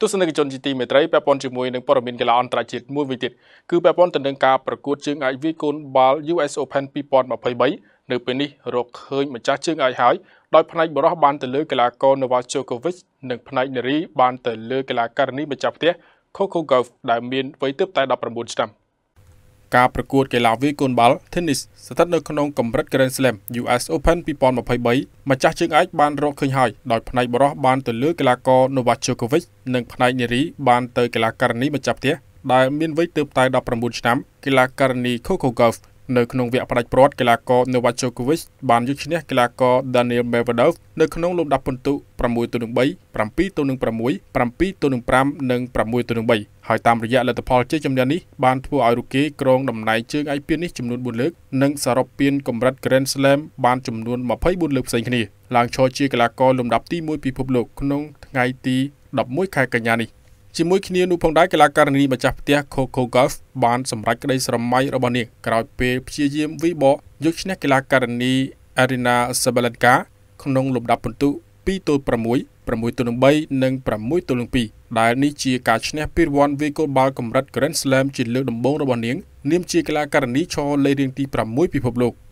ទស្សនិកជនជាទីមេត្រីពាក់ព័ន្ធជាមួយនឹងព័ត៌មានកីឡាអន្តរជាតិមួយវិញទៀតគឺពាក់ព័ន្ធទៅនឹងការប្រកួតជើងឯកវាយកូនបាល់ US Open 2023នៅពេលនេះរកឃើញម្ចាស់ជើងឯកហើយដោយផ្នែកបរោះបានទៅលើកីឡាករ Novak Djokovic និងផ្នែកនារីបានទៅលើកីឡាការិនីម្ចាស់ផ្ទះ Coco Gauff ដែលមានវ័យទើបតែ19ឆ្នាំ។ការប្រកួតកីឡាវាយកូនបាល់ Tennis ស្ថិតនៅក្នុងកម្រិត Grand Slam US Open 2023ម្ចាស់ជើងឯកបានរកឃើញហើយដោយផ្នែកបរោះបានទៅលើកីឡាករ Novak Djokovic និងផ្នែកនារីបានទៅកីឡាករនីម្ចាស់ផ្ទះដែលមានវ័យទើបតែ19ឆ្នាំកីឡាករនី Coco Gauff នៅក្នុងវគ្គផ្ដាច់ព្រាត់កីឡាករ Novak Djokovic បានយកឈ្នះកីឡាករ Daniel Medvedev នៅក្នុងលំដាប់ពិន្ទុ6ទៅ3 7ទៅ6 7ទៅ5និង6ទៅ3ហើយតាមរយៈលទ្ធផលជ័យជំនះនេះបានធ្វើឲ្យរូគីក្រងតំណែងជើងឯកពាននេះចំនួន4លើកនិងសរុបពានកម្រិត Grand Slam បានចំនួន24លើកផ្សេងគ្នាឡើងឈរជាកីឡាករលំដាប់ទី1ពិភពលោកក្នុងថ្ងៃទី11ខែកញ្ញានេះជាមួយគ្នានោះផងដែរកីឡាករនីម្ចាស់ផ្ទះ Coco Golf បានសម្រេចក្តីស្រមៃរបស់នាង ក្រោយពេលព្យាយាមវីបកយកឈ្នះកីឡាករនី Arena Sabalenka ក្នុងលំដាប់ពិន្ទុ2ទល់6 6ទល់3និង6ទល់2ដែលនេះជាការឈ្នះពានរង្វាន់វីកូបាល់កម្រិត Grand Slam ជាលើកដំបូងរបស់នាងនាមជាកីឡាករនីឈរលេខរៀងទី6ពិភពលោក។